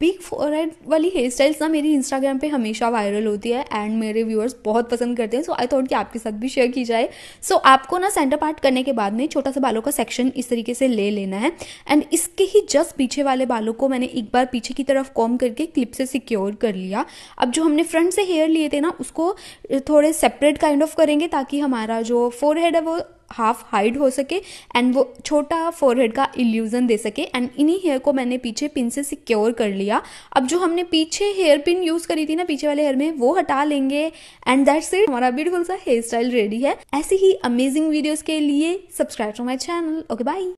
big forehead वाली hair styles ना मेरी इंस्टाग्राम पे हमेशा वायरल होती है एंड मेरे व्यूअर्स बहुत पसंद करते हैं सो आई थॉट कि आपके साथ भी शेयर की जाए सो so, आपको ना सेंटर पार्ट करने के बाद में छोटा सा बालों का सेक्शन इस तरीके से ले लेना है एंड इसके ही जस्ट पीछे वाले बालों को मैंने एक बार पीछे की तरफ कॉम करके क्लिप से सिक्योर कर लिया अब जो हमने फ्रंट से हेयर लिए थे ना उसको थोड़े सेपरेट काइंड ऑफ करेंगे ताकि हमारा जो फोर है वो हाफ हाइड हो सके एंड वो छोटा फोरहेड का इल्यूज़न दे सके एंड इन्हीं हेयर को मैंने पीछे पिन से सिक्योर कर लिया अब जो हमने पीछे हेयर पिन यूज़ करी थी ना पीछे वाले हेयर में वो हटा लेंगे एंड दैट्स इट हमारा ब्यूटीफुल सा हेयर स्टाइल रेडी है ऐसी ही अमेजिंग वीडियोस के लिए subscribe to my channel okay by